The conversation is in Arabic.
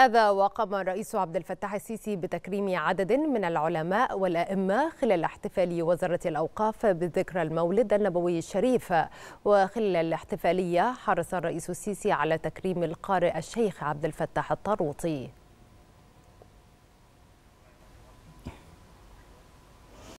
هذا وقام الرئيس عبد الفتاح السيسي بتكريم عدد من العلماء والأئمة خلال احتفال وزارة الأوقاف بذكرى المولد النبوي الشريف وخلال الاحتفالية حرص الرئيس السيسي على تكريم القارئ الشيخ عبد الفتاح الطاروطي